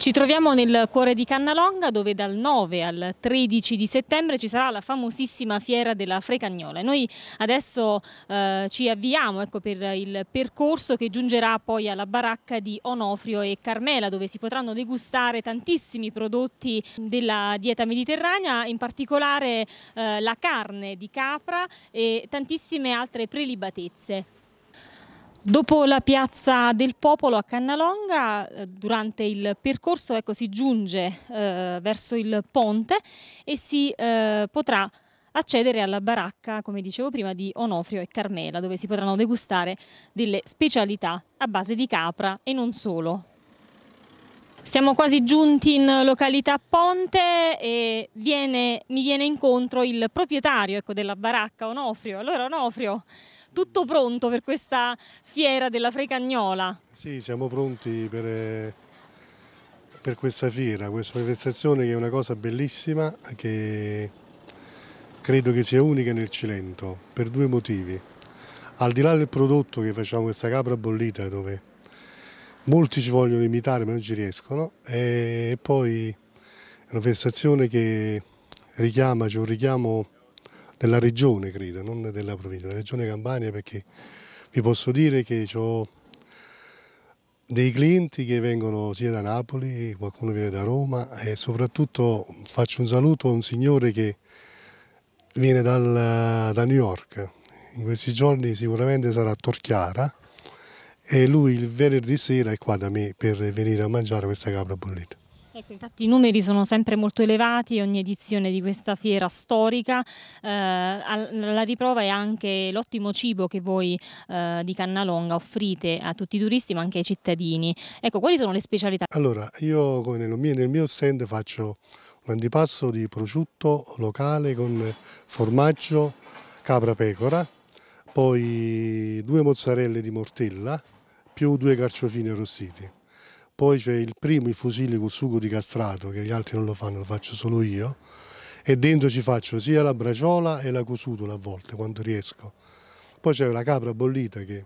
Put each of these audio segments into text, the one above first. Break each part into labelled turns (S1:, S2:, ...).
S1: Ci troviamo nel cuore di Cannalonga dove dal 9 al 13 di settembre ci sarà la famosissima fiera della Frecagnola. Noi adesso eh, ci avviamo ecco, per il percorso che giungerà poi alla baracca di Onofrio e Carmela dove si potranno degustare tantissimi prodotti della dieta mediterranea, in particolare eh, la carne di capra e tantissime altre prelibatezze. Dopo la piazza del popolo a Cannalonga, eh, durante il percorso ecco, si giunge eh, verso il ponte e si eh, potrà accedere alla baracca, come dicevo prima, di Onofrio e Carmela, dove si potranno degustare delle specialità a base di capra e non solo. Siamo quasi giunti in località Ponte e viene, mi viene incontro il proprietario ecco, della baracca Onofrio. Allora Onofrio, tutto pronto per questa fiera della Frecagnola?
S2: Sì, siamo pronti per, eh, per questa fiera, questa manifestazione che è una cosa bellissima che credo che sia unica nel Cilento per due motivi. Al di là del prodotto che facciamo questa capra bollita dove molti ci vogliono imitare ma non ci riescono e poi è una festazione che richiama, c'è un richiamo della regione credo, non della provincia, della regione Campania perché vi posso dire che ho dei clienti che vengono sia da Napoli, qualcuno viene da Roma e soprattutto faccio un saluto a un signore che viene dal, da New York, in questi giorni sicuramente sarà a Torchiara e lui il venerdì sera è qua da me per venire a mangiare questa capra bollita.
S1: Ecco, infatti i numeri sono sempre molto elevati, ogni edizione di questa fiera storica. Eh, alla riprova è anche l'ottimo cibo che voi eh, di Cannalonga offrite a tutti i turisti ma anche ai cittadini. Ecco, quali sono le specialità? Allora,
S2: io nel mio, nel mio stand faccio un antipasto di prosciutto locale con formaggio, capra pecora, poi due mozzarelle di mortella, più due carciofini arrostiti. Poi c'è il primo, il fusilli col sugo di castrato, che gli altri non lo fanno, lo faccio solo io. E dentro ci faccio sia la braciola e la cosutula a volte, quando riesco. Poi c'è la capra bollita che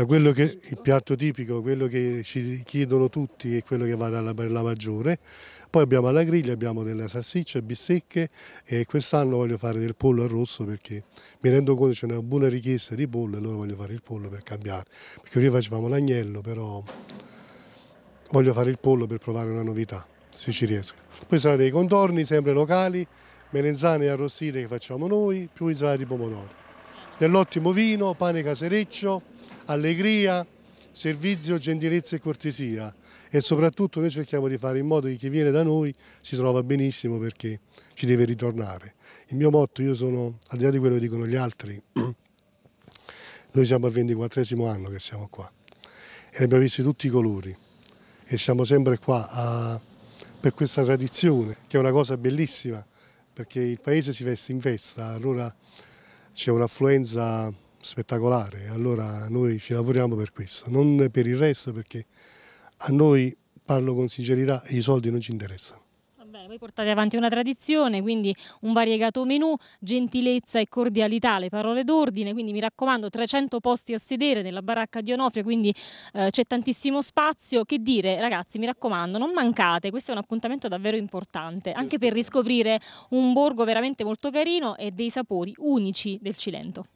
S2: da quello che il piatto tipico, quello che ci chiedono tutti è quello che va dalla Perla Maggiore. Poi abbiamo alla griglia, abbiamo delle salsicce, bistecche e quest'anno voglio fare del pollo al rosso perché mi rendo conto che c'è una buona richiesta di pollo e allora voglio fare il pollo per cambiare. Perché prima facevamo l'agnello, però voglio fare il pollo per provare una novità, se ci riesco. Poi sono dei contorni sempre locali, melenzane e arrostite che facciamo noi, più insalati di pomodoro. Dell'ottimo vino, pane casereccio allegria, servizio, gentilezza e cortesia e soprattutto noi cerchiamo di fare in modo che chi viene da noi si trova benissimo perché ci deve ritornare. Il mio motto, io sono, al di là di quello che dicono gli altri, noi siamo al 24 anno che siamo qua e ne abbiamo visti tutti i colori e siamo sempre qua a, per questa tradizione che è una cosa bellissima perché il paese si veste in festa, allora c'è un'affluenza spettacolare, allora noi ci lavoriamo per questo, non per il resto perché a noi, parlo con sincerità, i soldi non ci interessano.
S1: Vabbè, voi portate avanti una tradizione, quindi un variegato menù, gentilezza e cordialità, le parole d'ordine, quindi mi raccomando 300 posti a sedere nella baracca di Onofrio, quindi eh, c'è tantissimo spazio. Che dire ragazzi, mi raccomando, non mancate, questo è un appuntamento davvero importante, anche per riscoprire un borgo veramente molto carino e dei sapori unici del Cilento.